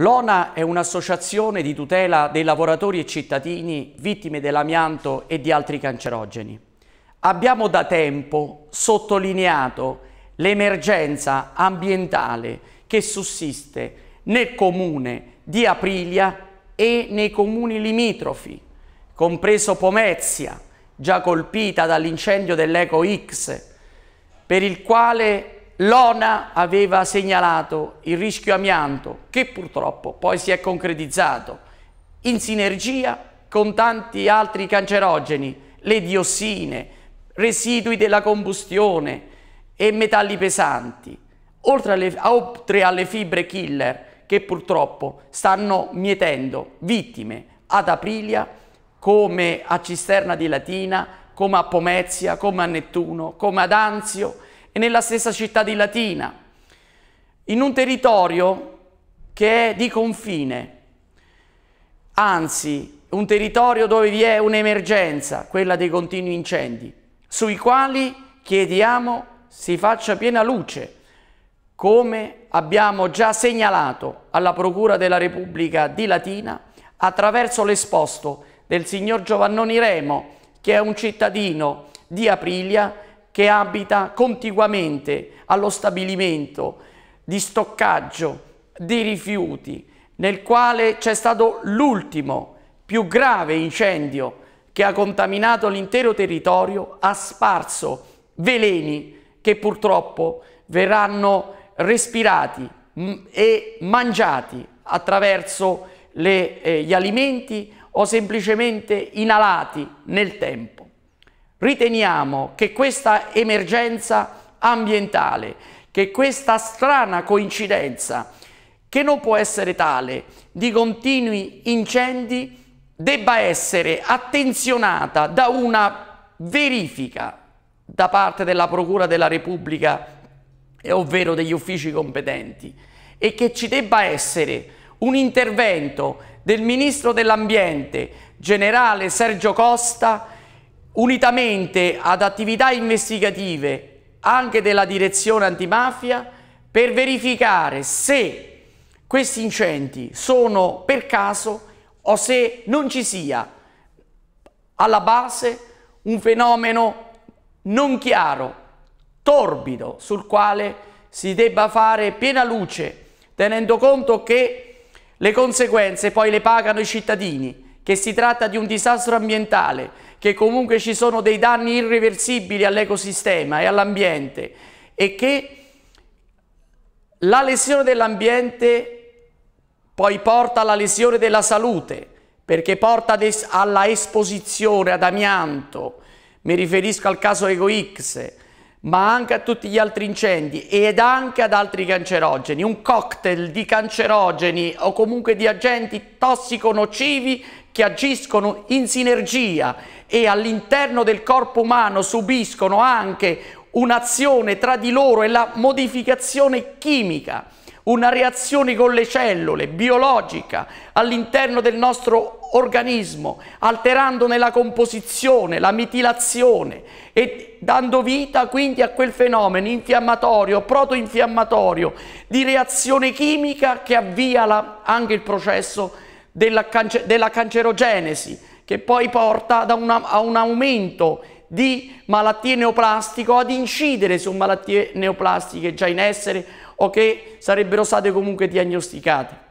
L'ONA è un'associazione di tutela dei lavoratori e cittadini vittime dell'amianto e di altri cancerogeni. Abbiamo da tempo sottolineato l'emergenza ambientale che sussiste nel comune di Aprilia e nei comuni limitrofi, compreso Pomezia, già colpita dall'incendio dell'Eco X, per il quale L'ONA aveva segnalato il rischio amianto, che purtroppo poi si è concretizzato, in sinergia con tanti altri cancerogeni, le diossine, residui della combustione e metalli pesanti, oltre alle, oltre alle fibre killer che purtroppo stanno mietendo vittime ad Aprilia come a Cisterna di Latina, come a Pomezia, come a Nettuno, come ad Anzio, e nella stessa città di Latina, in un territorio che è di confine, anzi un territorio dove vi è un'emergenza, quella dei continui incendi, sui quali chiediamo si faccia piena luce, come abbiamo già segnalato alla Procura della Repubblica di Latina attraverso l'esposto del signor Giovannoni Remo, che è un cittadino di Aprilia, che abita contiguamente allo stabilimento di stoccaggio dei rifiuti, nel quale c'è stato l'ultimo più grave incendio che ha contaminato l'intero territorio, ha sparso veleni che purtroppo verranno respirati mm, e mangiati attraverso le, eh, gli alimenti o semplicemente inalati nel tempo. Riteniamo che questa emergenza ambientale, che questa strana coincidenza, che non può essere tale, di continui incendi, debba essere attenzionata da una verifica da parte della Procura della Repubblica, ovvero degli uffici competenti, e che ci debba essere un intervento del Ministro dell'Ambiente, Generale Sergio Costa, unitamente ad attività investigative anche della direzione antimafia per verificare se questi incendi sono per caso o se non ci sia alla base un fenomeno non chiaro, torbido, sul quale si debba fare piena luce, tenendo conto che le conseguenze poi le pagano i cittadini, che si tratta di un disastro ambientale, che comunque ci sono dei danni irreversibili all'ecosistema e all'ambiente e che la lesione dell'ambiente poi porta alla lesione della salute, perché porta alla esposizione ad amianto, mi riferisco al caso Ego X, ma anche a tutti gli altri incendi ed anche ad altri cancerogeni, un cocktail di cancerogeni o comunque di agenti tossico nocivi che agiscono in sinergia e all'interno del corpo umano subiscono anche un'azione tra di loro e la modificazione chimica, una reazione con le cellule, biologica, all'interno del nostro organismo, alterandone la composizione, la metilazione e dando vita quindi a quel fenomeno infiammatorio, protoinfiammatorio, di reazione chimica che avvia la, anche il processo della, cancer della cancerogenesi, che poi porta una, a un aumento di malattie neoplastiche o ad incidere su malattie neoplastiche già in essere o che sarebbero state comunque diagnosticate.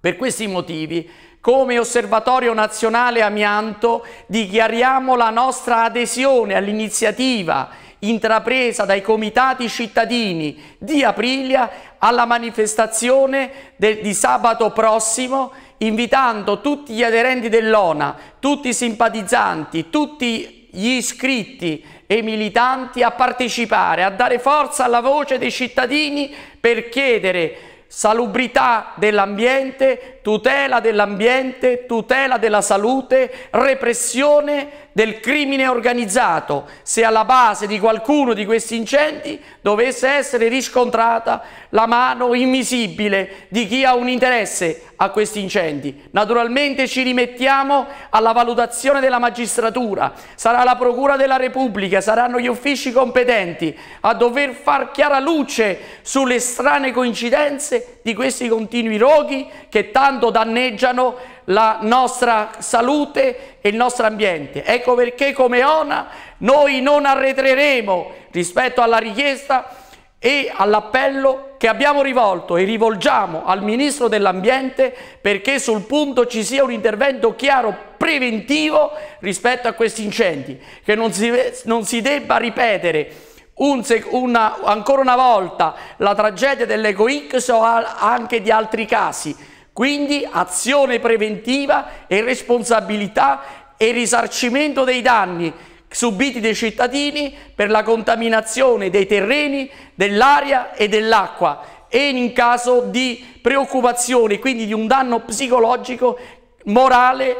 Per questi motivi, come Osservatorio Nazionale Amianto, dichiariamo la nostra adesione all'iniziativa intrapresa dai comitati cittadini di Aprilia alla manifestazione del, di sabato prossimo invitando tutti gli aderenti dell'ONA, tutti i simpatizzanti, tutti gli iscritti e i militanti a partecipare, a dare forza alla voce dei cittadini per chiedere salubrità dell'ambiente, tutela dell'ambiente, tutela della salute, repressione del crimine organizzato se alla base di qualcuno di questi incendi dovesse essere riscontrata la mano invisibile di chi ha un interesse a questi incendi. Naturalmente ci rimettiamo alla valutazione della magistratura, sarà la Procura della Repubblica, saranno gli uffici competenti a dover far chiara luce sulle strane coincidenze di questi continui roghi che tanto danneggiano la nostra salute e il nostro ambiente. Ecco perché come ONA noi non arretreremo rispetto alla richiesta e all'appello che abbiamo rivolto e rivolgiamo al Ministro dell'Ambiente perché sul punto ci sia un intervento chiaro preventivo rispetto a questi incendi, che non si, non si debba ripetere un una, ancora una volta la tragedia dell'Ecoix o anche di altri casi. Quindi azione preventiva e responsabilità e risarcimento dei danni subiti dai cittadini per la contaminazione dei terreni, dell'aria e dell'acqua e in caso di preoccupazione, quindi di un danno psicologico, morale,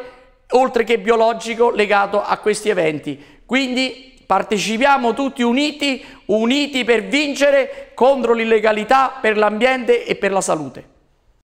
oltre che biologico legato a questi eventi. Quindi partecipiamo tutti uniti, uniti per vincere contro l'illegalità per l'ambiente e per la salute.